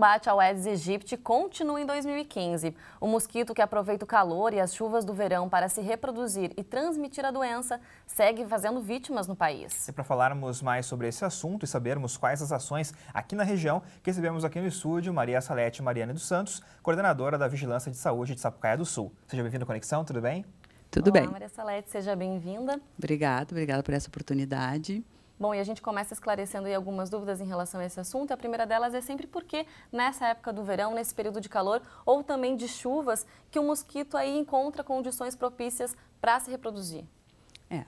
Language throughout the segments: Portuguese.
combate ao Aedes aegypti continua em 2015. O mosquito que aproveita o calor e as chuvas do verão para se reproduzir e transmitir a doença segue fazendo vítimas no país. E para falarmos mais sobre esse assunto e sabermos quais as ações aqui na região, recebemos aqui no estúdio Maria Salete Mariane dos Santos, coordenadora da Vigilância de Saúde de Sapucaia do Sul. Seja bem-vinda à Conexão, tudo bem? Tudo Olá, bem. Maria Salete, seja bem-vinda. Obrigada, obrigada por essa oportunidade. Bom, e a gente começa esclarecendo aí algumas dúvidas em relação a esse assunto. A primeira delas é sempre porque nessa época do verão, nesse período de calor ou também de chuvas, que o mosquito aí encontra condições propícias para se reproduzir. É.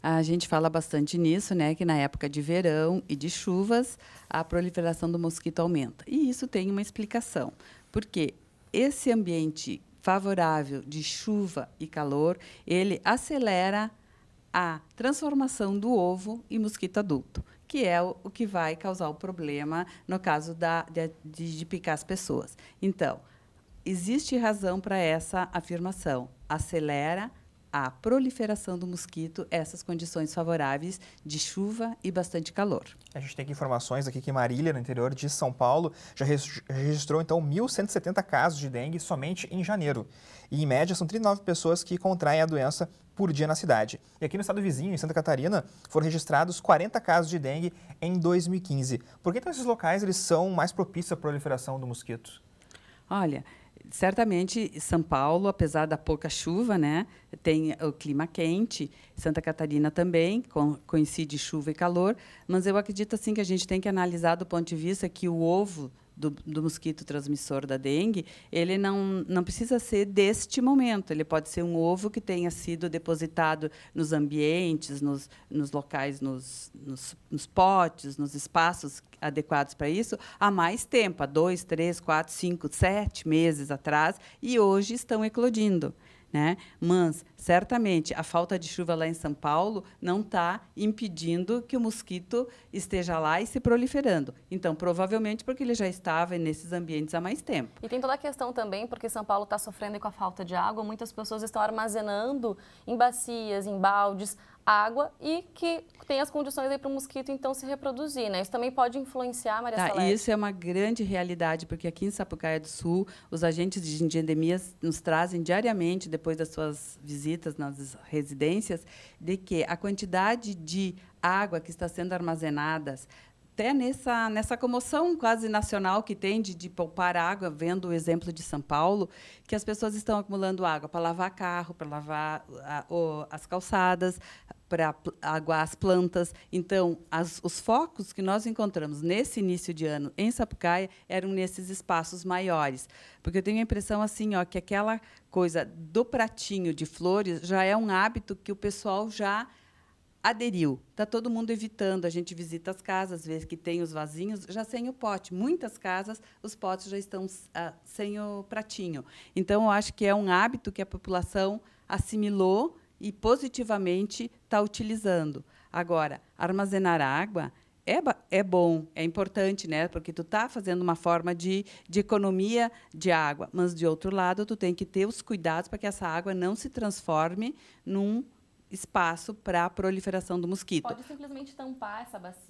A gente fala bastante nisso, né? Que na época de verão e de chuvas, a proliferação do mosquito aumenta. E isso tem uma explicação. Porque esse ambiente favorável de chuva e calor, ele acelera a transformação do ovo em mosquito adulto, que é o, que vai causar o problema no caso da, de, de picar as pessoas. Então, existe razão para essa afirmação. Acelera a proliferação do mosquito essas condições favoráveis de chuva e bastante calor. A gente tem aqui informações aqui que Marília, no interior de São Paulo, já registrou então 1.170 casos de dengue somente em janeiro. E em média são 39 pessoas que contraem a doença por dia na cidade. E aqui no estado vizinho, em Santa Catarina, foram registrados 40 casos de dengue em 2015. Por que então esses locais eles são mais propícios à proliferação do mosquito? Olha, certamente São Paulo, apesar da pouca chuva, né, tem o clima quente. Santa Catarina também com, coincide chuva e calor, mas eu acredito assim que a gente tem que analisar do ponto de vista que o ovo do, do mosquito transmissor da dengue, ele não, não precisa ser deste momento. Ele pode ser um ovo que tenha sido depositado nos ambientes, nos, nos locais, nos, nos, nos potes, nos espaços adequados para isso, há mais tempo, há dois, três, quatro, cinco, sete meses atrás, e hoje estão eclodindo. Né? Mas, certamente, a falta de chuva lá em São Paulo não está impedindo que o mosquito esteja lá e se proliferando. Então, provavelmente porque ele já estava nesses ambientes há mais tempo. E tem toda a questão também, porque São Paulo está sofrendo com a falta de água, muitas pessoas estão armazenando em bacias, em baldes, água e que tem as condições aí para o mosquito então se reproduzir, né? Isso também pode influenciar, Maria tá, Isso é uma grande realidade, porque aqui em Sapucaia do Sul, os agentes de endemias nos trazem diariamente, depois das suas visitas nas residências, de que a quantidade de água que está sendo armazenada até nessa, nessa comoção quase nacional que tem de, de, poupar água, vendo o exemplo de São Paulo, que as pessoas estão acumulando água para lavar carro, para lavar a, o, as calçadas, para aguar as plantas. Então, as, os focos que nós encontramos nesse início de ano em Sapucaia eram nesses espaços maiores. Porque eu tenho a impressão assim, ó, que aquela coisa do pratinho de flores já é um hábito que o pessoal já aderiu. Está todo mundo evitando. A gente visita as casas, vê que tem os vasinhos já sem o pote. Muitas casas, os potes já estão ah, sem o pratinho. Então, eu acho que é um hábito que a população assimilou e positivamente está utilizando. Agora, armazenar água é, é bom, é importante, né? Porque tu está fazendo uma forma de, de economia de água, mas de outro lado, tu tem que ter os cuidados para que essa água não se transforme num espaço para a proliferação do mosquito. Pode simplesmente tampar essa bacia,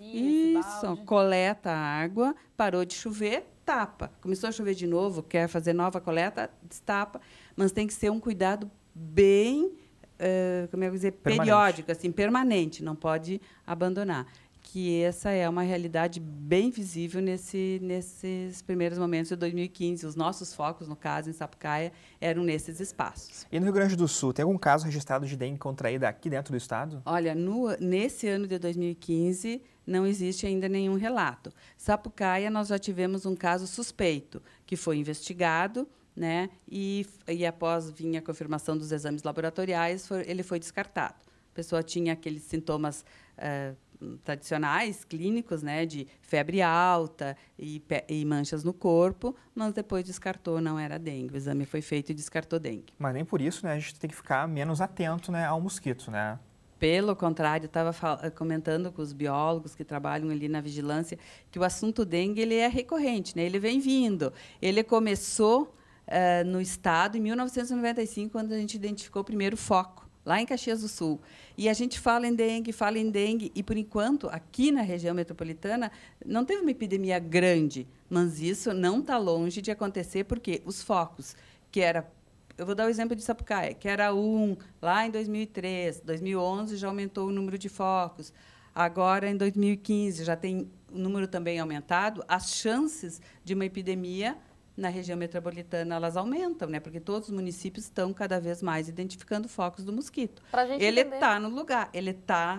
Isso, coleta a água, parou de chover, tapa. Começou a chover de novo, quer fazer nova coleta, destapa. Mas tem que ser um cuidado bem, uh, como é eu que dizer, permanente. periódico, assim, permanente, não pode abandonar que essa é uma realidade bem visível nesse, nesses primeiros momentos de 2015. Os nossos focos, no caso, em Sapucaia, eram nesses espaços. E no Rio Grande do Sul, tem algum caso registrado de dengue contraída aqui dentro do estado? Olha, no, nesse ano de 2015, não existe ainda nenhum relato. Sapucaia, nós já tivemos um caso suspeito, que foi investigado, né? E, e após vir a confirmação dos exames laboratoriais, foi, ele foi descartado. A pessoa tinha aqueles sintomas uh, tradicionais clínicos, né, de febre alta e, e, manchas no corpo, mas depois descartou, não era dengue. O exame foi feito e descartou dengue. Mas nem por isso, né, a gente tem que ficar menos atento, né, ao mosquito, né? Pelo contrário, estava eh, comentando com os biólogos que trabalham ali na vigilância que o assunto dengue ele é recorrente, né? Ele vem vindo. Ele começou uh, no estado em 1995 quando a gente identificou o primeiro foco lá em Caxias do Sul. E a gente fala em dengue, fala em dengue, e por enquanto, aqui na região metropolitana, não teve uma epidemia grande, mas isso não está longe de acontecer, porque os focos, que era. Eu vou dar o exemplo de Sapucaia, que era um lá em 2003, 2011 já aumentou o número de focos. Agora, em 2015, já tem o número também aumentado. As chances de uma epidemia na região metropolitana elas aumentam, né? Porque todos os municípios estão cada vez mais identificando focos do mosquito. Ele está no lugar, ele está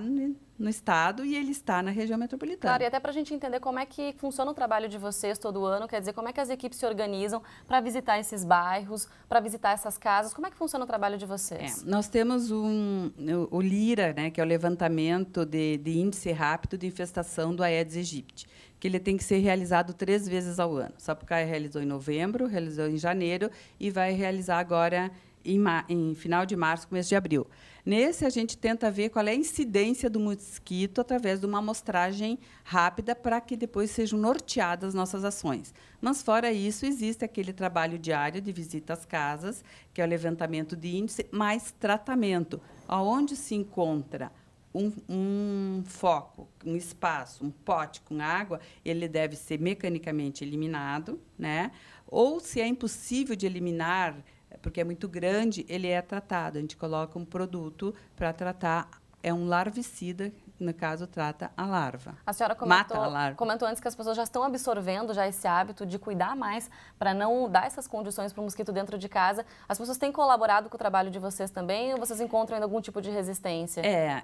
no estado e ele está na região metropolitana. Claro, e até para a gente entender como é que funciona o trabalho de vocês todo ano, quer dizer, como é que as equipes se organizam para visitar esses bairros, para visitar essas casas, como é que funciona o trabalho de vocês? É, nós temos um, o, LIRA, né, que é o Levantamento de, de Índice Rápido de Infestação do Aedes aegypti, que ele tem que ser realizado três vezes ao ano. Sapucaia realizou em novembro, realizou em janeiro e vai realizar agora em em, em, final de março, começo de abril. Nesse, a gente tenta ver qual é a incidência do mosquito através de uma amostragem rápida para que depois sejam norteadas nossas ações. Mas, fora isso, existe aquele trabalho diário de visita às casas, que é o levantamento de índice, mais tratamento, aonde se encontra um, um, foco, um espaço, um pote com água, ele deve ser mecanicamente eliminado, né? Ou se é impossível de eliminar porque é muito grande, ele é tratado. A gente coloca um produto para tratar é um larvicida, no caso, trata a larva. A senhora comentou, Mata a larva. comentou antes que as pessoas já estão absorvendo já esse hábito de cuidar mais para não dar essas condições para o mosquito dentro de casa. As pessoas têm colaborado com o trabalho de vocês também ou vocês encontram algum tipo de resistência? É,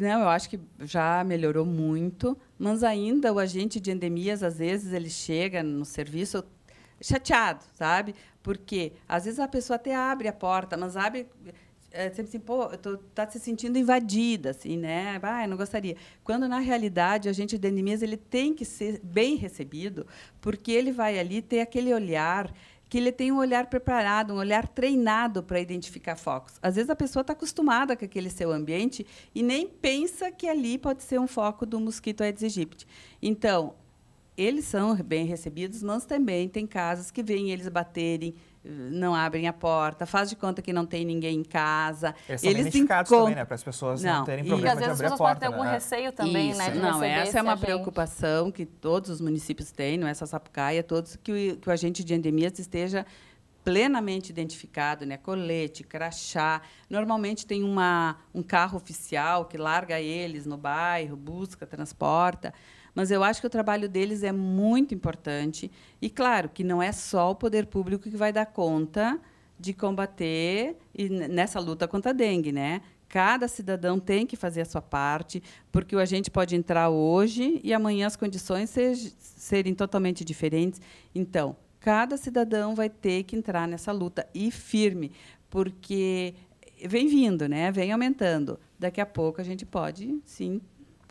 não, eu acho que já melhorou muito, mas ainda o agente de endemias, às vezes, ele chega no serviço, chateado, sabe? Porque às vezes a pessoa até abre a porta, mas abre é, sempre assim, pô, tô, tá se sentindo invadida, assim, né? Ah, não gostaria. Quando, na realidade, o agente de inimizas ele tem que ser bem recebido, porque ele vai ali ter aquele olhar que ele tem um olhar preparado, um olhar treinado para identificar focos. Às vezes a pessoa está acostumada com aquele seu ambiente e nem pensa que ali pode ser um foco do mosquito Aedes aegypti. Então, eles são bem recebidos, mas também tem casas que vêm eles baterem, eh, não abrem a porta, faz de conta que não tem ninguém em casa. Eles são eles identificados encont... também, né? Para as pessoas não, não terem problema e, de abrir a porta. Às vezes as pessoas podem ter algum né? receio também, Isso. né? De não, essa é uma preocupação que todos os municípios têm, não é só Sapucaia, todos, que o, que o agente de endemias esteja plenamente identificado, né? Colete, crachá. Normalmente tem uma, um carro oficial que larga eles no bairro, busca, transporta. Mas eu acho que o trabalho deles é muito importante. E, claro, que não é só o poder público que vai dar conta de combater e nessa luta contra a dengue, né? Cada cidadão tem que fazer a sua parte, porque a gente pode entrar hoje e amanhã as condições serem totalmente diferentes. Então, cada cidadão vai ter que entrar nessa luta e firme, porque vem vindo, né? Vem aumentando. Daqui a pouco a gente pode, sim,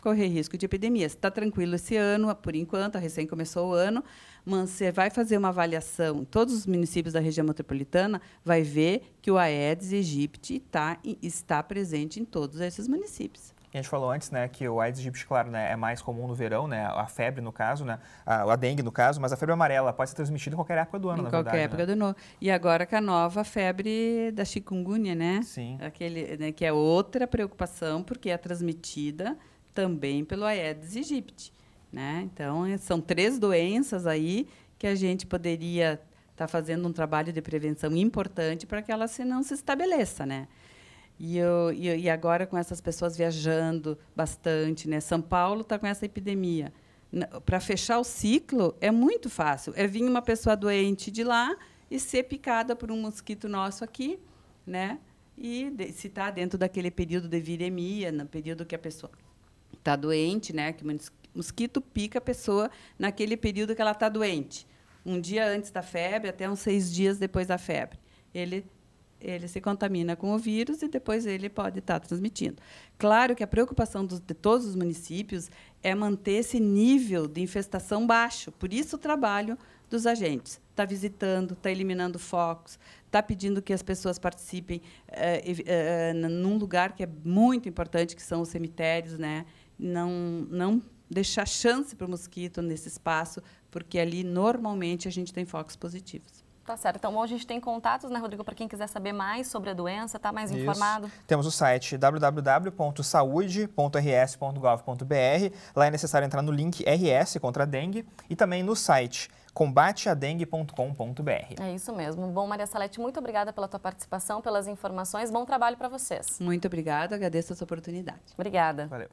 correr risco de epidemias. Está tranquilo esse ano, por enquanto, recém começou o ano, mas você vai fazer uma avaliação, todos os municípios da região metropolitana vai ver que o Aedes aegypti tá, está presente em todos esses municípios. A gente falou antes, né, que o Aedes aegypti, claro, né, é mais comum no verão, né, a febre no caso, né, a, dengue no caso, mas a febre amarela pode ser transmitida em qualquer época do ano, em na qualquer verdade, né? época né? do ano. E agora com a nova febre da chikungunya, né? Sim. Aquele, né, que é outra preocupação porque é transmitida também pelo Aedes aegypti. Né? Então, são três doenças aí que a gente poderia estar tá fazendo um trabalho de prevenção importante para que ela se não se estabeleça. Né? E, eu, e, agora com essas pessoas viajando bastante, né? São Paulo está com essa epidemia. Para fechar o ciclo é muito fácil. É vir uma pessoa doente de lá e ser picada por um mosquito nosso aqui, né? E de, se está dentro daquele período de viremia, no período que a pessoa está doente, né? Que mosquito pica a pessoa naquele período que ela está doente. Um dia antes da febre, até uns seis dias depois da febre. Ele ele se contamina com o vírus e depois ele pode estar tá transmitindo. Claro que a preocupação dos, de todos os municípios é manter esse nível de infestação baixo. Por isso o trabalho dos agentes. Está visitando, está eliminando focos, está pedindo que as pessoas participem é, é, num lugar que é muito importante, que são os cemitérios, né? não, não deixar chance para o mosquito nesse espaço, porque ali normalmente a gente tem focos positivos. Tá certo. Então, hoje a gente tem contatos, né, Rodrigo, para quem quiser saber mais sobre a doença, tá mais Isso. informado? Temos o site www.saude.rs.gov.br. Lá é necessário entrar no link RS contra a dengue e também no site combateadengue.com.br. É isso mesmo. Bom, Maria Salete, muito obrigada pela tua participação, pelas informações. Bom trabalho para vocês. Muito obrigada, agradeço essa oportunidade. Obrigada. Valeu.